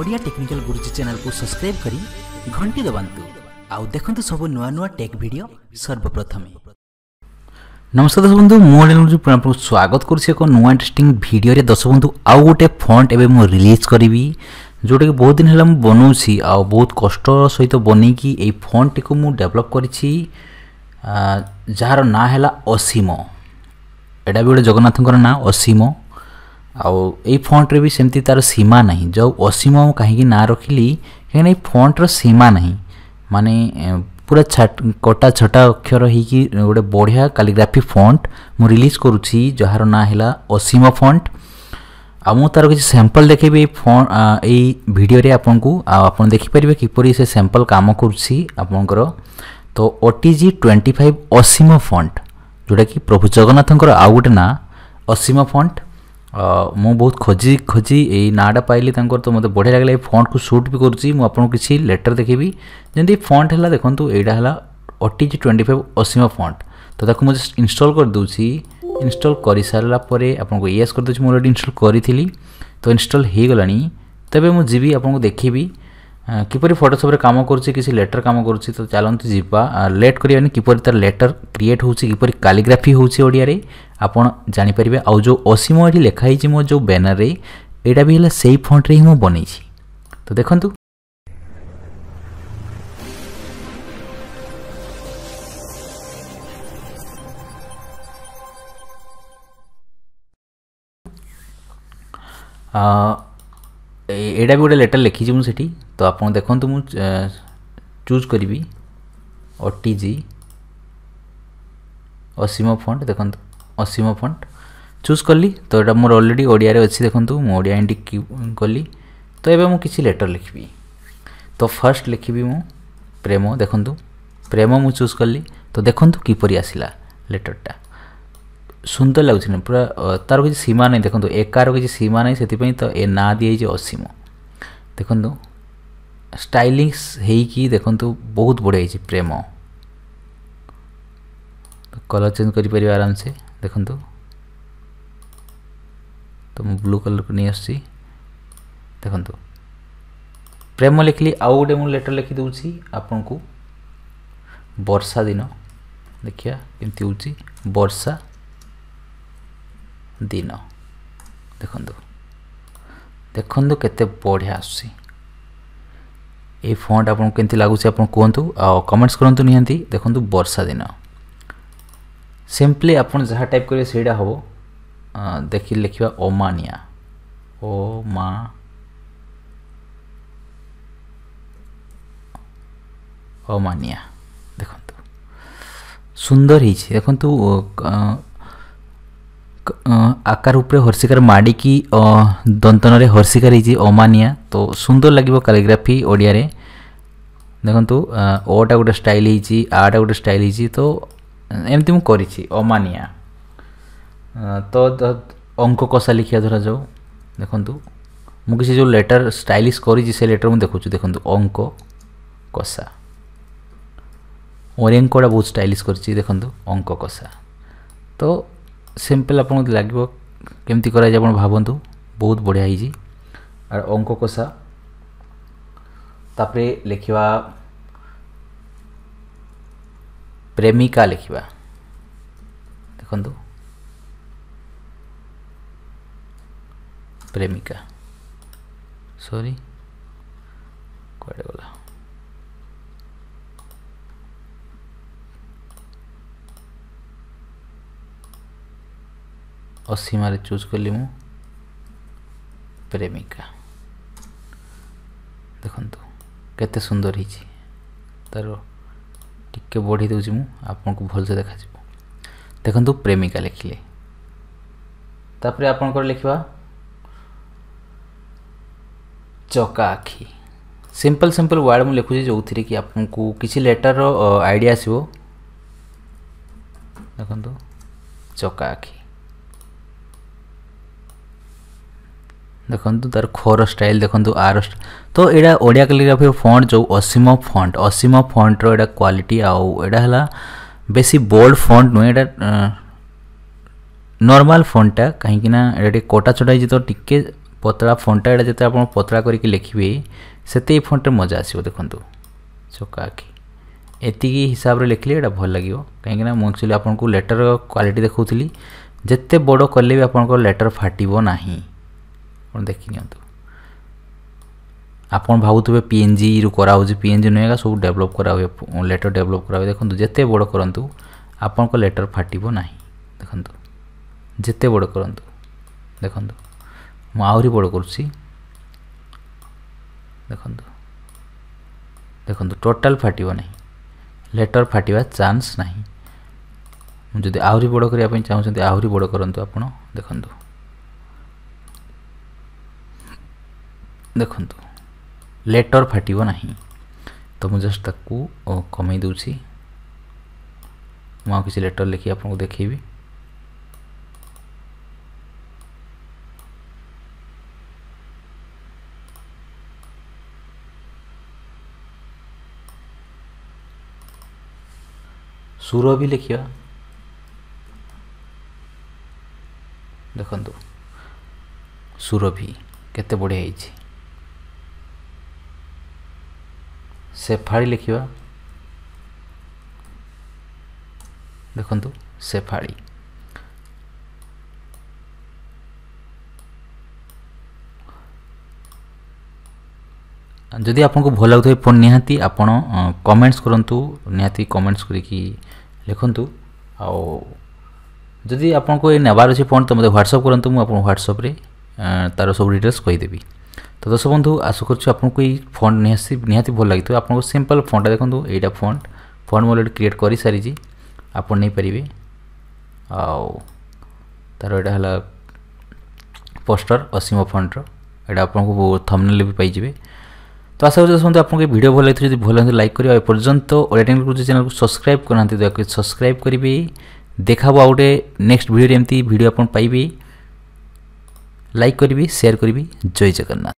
Odia technical ଗୁରୁଜୀ ଚ୍ୟାନେଲକୁ subscribe କରି ଘଣ୍ଟି ଦବାନ୍ତୁ ଆଉ ଦେଖନ୍ତୁ ସବୁ ନୂଆ ନୂଆ ଟେକ୍ ଭିଡ଼ିଓ ସର୍ବପ୍ରଥମେ ନମସ୍କାର ଦଶ ବନ୍ଧୁ ମୁଁ ଅଡ଼ିଓ ଆପଣଙ୍କୁ ସ୍ୱାଗତ କରୁଛି ଏକ ନୂଆ ଇଣ୍ଟରେଷ୍ଟିଂ ଭିଡ଼ିଓରେ ଦଶ ବନ୍ଧୁ ଆଉ ଗୋଟେ ଫଣ୍ଟ ଏବେ ମୁଁ ରିଲିଜ୍ କରିବି ଯେଉଁଟାକି ବହୁତ ଦିନ ହେଲା ମୁଁ ବନାଉଛି ଆଉ ବହୁତ କଷ୍ଟ ସହିତ ବନେଇକି ଏଇ ଫଣ୍ଟଟିକୁ ମୁଁ ଡେଭଲପ୍ କରିଛି ଯାହାର ନାଁ ହେଲା ଅସୀମ ଏଇଟା ବି ଗୋଟେ ଜଗନ୍ନାଥଙ୍କର ନାଁ ଅସୀମ ଆଉ ଏଇ ଫଣ୍ଟରେ ବି ସେମିତି ତା'ର ସୀମା ନାହିଁ ଯେଉଁ ଅସୀମ ମୁଁ କାହିଁକି ନାଁ ରଖିଲି କାହିଁକିନା ଏଇ ଫଣ୍ଟର ସୀମା ନାହିଁ ମାନେ ପୁରା କଟା ଛଟା ଅକ୍ଷର ହେଇକି ଗୋଟେ ବଢ଼ିଆ କାଲିଗ୍ରାଫି ଫଣ୍ଟ ମୁଁ ରିଲିଜ୍ କରୁଛି ଯାହାର ନାଁ ହେଲା ଅସୀମ ଫଣ୍ଟ ଆଉ ମୁଁ ତା'ର କିଛି ସାମ୍ପଲ୍ ଦେଖେଇବି ଏଇ ଫଣ୍ଟ ଏଇ ଭିଡ଼ିଓରେ ଆପଣଙ୍କୁ ଆଉ ଆପଣ ଦେଖିପାରିବେ କିପରି ସେ ସାମ୍ପଲ୍ କାମ କରୁଛି ଆପଣଙ୍କର ତ O T G twenty five Asim font ଯେଉଁଟାକି ପ୍ରଭୁ ଜଗନ୍ନାଥଙ୍କର ଆଉ ଗୋଟେ ନାଁ ଅସୀମ ଫଣ୍ଟ ମୁଁ ବହୁତ ଖୋଜି ଖୋଜି ଏଇ ନାଁଟା ପାଇଲି ତାଙ୍କର ତ ମୋତେ ବଢ଼ିଆ ଲାଗିଲା ଏଇ ଫଣ୍ଟକୁ ସୁଟ୍ ବି କରୁଛି ମୁଁ ଆପଣଙ୍କୁ କିଛି ଲେଟର୍ ଦେଖେଇବି ଯେମିତି ଫଣ୍ଟ ହେଲା ଦେଖନ୍ତୁ ଏଇଟା ହେଲା O T G twenty five Asima font ତ ତାକୁ ମୁଁ ଜଷ୍ଟ ଇନଷ୍ଟଲ୍ କରିଦେଉଛି ଇନଷ୍ଟଲ୍ କରିସାରିଲା ପରେ ଆପଣଙ୍କୁ ଏସ୍ କରିଦେଉଛି ମୁଁ ଅଲରେଡ଼ି ଇନଷ୍ଟଲ୍ କରିଥିଲି ତ ଇନଷ୍ଟଲ୍ ହୋଇଗଲାଣି ତେବେ ମୁଁ ଯିବି ଆପଣଙ୍କୁ ଦେଖେଇବି କିପରି ଫଟୋସପ୍ରେ କାମ କରୁଛି କିଛି ଲେଟର କାମ କରୁଛି ତ ଚାଲନ୍ତୁ ଯିବା ଲେଟ୍ କରିବାନି କିପରି ତାର ଲେଟର କ୍ରିଏଟ୍ ହେଉଛି କିପରି କାଲିଗ୍ରାଫି ହେଉଛି ଓଡ଼ିଆରେ ଆପଣ ଜାଣିପାରିବେ ଆଉ ଯେଉଁ ଅସୀମ ଏଠି ଲେଖା ହେଇଛି ମୋ ଯେଉଁ ବ୍ୟାନର୍ରେ ଏଇଟା ବି ହେଲା ସେଇ ଫଣ୍ଟରେ ହିଁ ମୁଁ ବନେଇଛି ତ ଦେଖନ୍ତୁ ଏଇଟା ବି ଗୋଟେ ଲେଟର୍ ଲେଖିଛି ମୁଁ ସେଠି ତ ଆପଣ ଦେଖନ୍ତୁ ମୁଁ ଚୁଜ୍ କରିବି ଓ ଟି ଜି ଅସୀମ ଫଣ୍ଟ ଦେଖନ୍ତୁ ଅସୀମ ଫଣ୍ଟ ଚୁଜ୍ କଲି ତ ଏଇଟା ମୋର ଅଲରେଡ଼ି ଓଡ଼ିଆରେ ଅଛି ଦେଖନ୍ତୁ ମୁଁ ଓଡ଼ିଆ ଏଣ୍ଟି କଲି ତ ଏବେ ମୁଁ କିଛି ଲେଟର୍ ଲେଖିବି ତ ଫାର୍ଷ୍ଟ ଲେଖିବି ମୁଁ ପ୍ରେମ ଦେଖନ୍ତୁ ପ୍ରେମ ମୁଁ ଚୁଜ୍ କଲି ତ ଦେଖନ୍ତୁ କିପରି ଆସିଲା ଲେଟର୍ଟା সুন্দর লাগুছে না পুরা তার কিছু সীমা নাই দেখুন একার কিছু সীমা নাই সেপাই তো এ না দিয়েছে অসীম দেখুন স্টাইলিংস হয়েকি দেখুন বহুত বড় হয়েছে প্রেম কলর চেঞ্জ করে আরামসে দেখুন তো মু ব্লু কলর কু নিয়ে আসছি দেখুন প্রেম লিখলি আউ গোটে মু লেটর লিখি দেছি আপনার বর্ষা দিন দেখা কমিটি হচ্ছে বর্ষা ଦିନ ଦେଖନ୍ତୁ ଦେଖନ୍ତୁ କେତେ ବଢ଼ିଆ ଆସୁଛି এই ফন্ট আপনার কেমতি লাগুছে আপনার কুহতু কমেন্টস করতু নিহতি দেখুন বর্ষা দিন সিম্পলি আপনার যা টাইপ করবে সেইটা হব দেখি লেখা ওমানিয়া ও মা ওমানিয়া দেখুন সুন্দর হয়েছে দেখুন আকার উপরে হর্ষিকার মাড়িকি দন্তনরে হর্ষিকার হয়েছে অমানিয়া তো সুন্দর লাগিব কালিগ্রাফি ওড়িয়ারে দেখন্তু ওটা গোটে স্টাইল হয়েছি আটা গোটে স্টাইল হয়েছি তো এমতি মু করেছি অমানিয়া তো অঙ্ক কষা লিখিয়া ধরা যাও দেখন্তু মু কিছু যে লেটার স্টাইলিশ করেছি সে লেটার মু দেখুছি দেখন্তু অঙ্ক কষা ওরেঙ্কটা বহুত স্টাইলিশ করেছি দেখন্তু অঙ্ক কষা তো ସିମ୍ପଲ୍ ଆପଣଙ୍କୁ ଲାଗିବ କେମିତି କରାଯାଏ ଆପଣ ଭାବନ୍ତୁ ବହୁତ ବଢ଼ିଆ ହେଇଛି আর অঙ্ক কষা তাপরে লেখিবা প্রেমিকা লেখিবা দেখুন প্রেমিকা সরি কুয়াড়ে গলা और सीमार चूज कली प्रेमिका देखु तो, केते सुंदर हो तर टे बढ़ आपन भल से देखा देखु तो, प्रेमिका लिखले तापर आप लिखा चका आखि सिंपल सिंपल वार्ड मुझे लिखुची जो थी कि आपको किसी लेटर आईडिया आसो देखु चका आखि ଦେଖନ୍ତୁ ତାର ଖୋର ଷ୍ଟାଇଲ୍ ଦେଖନ୍ତୁ ଆର ତ ଏଇଟା ଓଡ଼ିଆ କାଲିଗ୍ରାଫି ଫଣ୍ଟ ଯେଉଁ ଅସୀମ ଫଣ୍ଟ ଅସୀମ ଫଣ୍ଟର ଏଇଟା କ୍ୱାଲିଟି ଆଉ ଏଇଟା ହେଲା ବେଶୀ ବୋଲ୍ଡ ଫଣ୍ଟ ନୁହେଁ ଏଇଟା ନର୍ମାଲ ଫଣ୍ଟଟା କାହିଁକିନା ଏଇଟା ଟିକେ କଟା ଛଟା ହେଇଛି ତ ଟିକେ ପତଳା ଫଣ୍ଟଟା ଏଇଟା ଯେତେ ଆପଣ ପତଳା କରିକି ଲେଖିବେ ସେତେ ଏଇ ଫଣ୍ଟରେ ମଜା ଆସିବ ଦେଖନ୍ତୁ ଚକା ଆଖି ଏତିକି ହିସାବରେ ଲେଖିଲେ ଏଇଟା ଭଲ ଲାଗିବ କାହିଁକିନା ମୁଁ ଆକ୍ଚୁଆଲି ଆପଣଙ୍କୁ ଲେଟର୍ କ୍ୱାଲିଟି ଦେଖାଉଥିଲି ଯେତେ ବଡ଼ କଲେ ବି ଆପଣଙ୍କ ଲେଟର୍ ଫାଟିବ ନାହିଁ ଆପଣ ଦେଖିନିଅନ୍ତୁ ଆପଣ ଭାବୁଥିବେ ପିଏନ୍ଜିରୁ କରାହେଉଛି ପିଏନ୍ଜି ନୁହେଁ ଏକା ସବୁ ଡେଭଲପ୍ କରାହୁଏ ଲେଟର୍ ଡେଭଲପ୍ କରାହୁଏ ଦେଖନ୍ତୁ ଯେତେ ବଡ଼ କରନ୍ତୁ ଆପଣଙ୍କ ଲେଟର୍ ଫାଟିବ ନାହିଁ ଦେଖନ୍ତୁ ଯେତେ ବଡ଼ କରନ୍ତୁ ଦେଖନ୍ତୁ ମୁଁ ଆହୁରି ବଡ଼ କରୁଛି ଦେଖନ୍ତୁ ଦେଖନ୍ତୁ ଟୋଟାଲ୍ ଫାଟିବ ନାହିଁ ଲେଟର୍ ଫାଟିବା ଚାନ୍ସ ନାହିଁ ମୁଁ ଯଦି ଆହୁରି ବଡ଼ କରିବା ପାଇଁ ଚାହୁଁଛନ୍ତି ଆହୁରି ବଡ଼ କରନ୍ତୁ ଆପଣ ଦେଖନ୍ତୁ देखु लेटर फाटब ना तो मुझे जस्ट कमे मुझे लेटर लिखी आप देखी सुर भी लिखिया देख सुर भी के बढ़िया ସେଫାଳି ଲେଖିବା ଦେଖନ୍ତୁ ସେଫାଳି ଯଦି ଆପଣଙ୍କୁ ଭଲ ଲାଗୁଥିବ ଫୋନ୍ ନିହାତି ଆପଣ କମେଣ୍ଟସ୍ କରନ୍ତୁ ନିହାତି କମେଣ୍ଟସ୍ କରିକି ଲେଖନ୍ତୁ ଆଉ ଯଦି ଆପଣଙ୍କୁ ଏ ନେବାର ଅଛି ଫୋନ୍ ତ ମୋତେ ହ୍ୱାଟ୍ସଅପ୍ କରନ୍ତୁ ମୁଁ ଆପଣଙ୍କୁ ହ୍ୱାଟ୍ସଅପ୍ରେ ତା'ର ସବୁ ଡିଟେଲ୍ସ କହିଦେବି তো দর্শক বন্ধু আশা করছি আপনার এই ফন্ট নিহতি নিহতি ভাল লাগি আপনার সিম্পল ফন্টটা দেখুন এইটা ফন্ট ফন্ট মু অলরেডি ক্রিয়েট করে সারিছি আপনার নিয়ে আও তার এটা হল পোস্টর অসীম ফন্টর এটা আপনার থমনেল বি পাইবে তো আশা করছি বন্ধু আপনার এই ভিডিও ভাল লাগি যদি ভাল লাগে লাইক করবে এপর্যন্ত ওড়িয়া টেকনোলজি চ্যানেল সবসক্রাইব করে না দয়া করে সবসক্রাইব করবে দেখাব আউ গোটে নেক্সট ভিডিওরে এমতি ভিডিও আপনার পাইবে লাইক করবে সেয়ার করবে জয় জগন্নাথ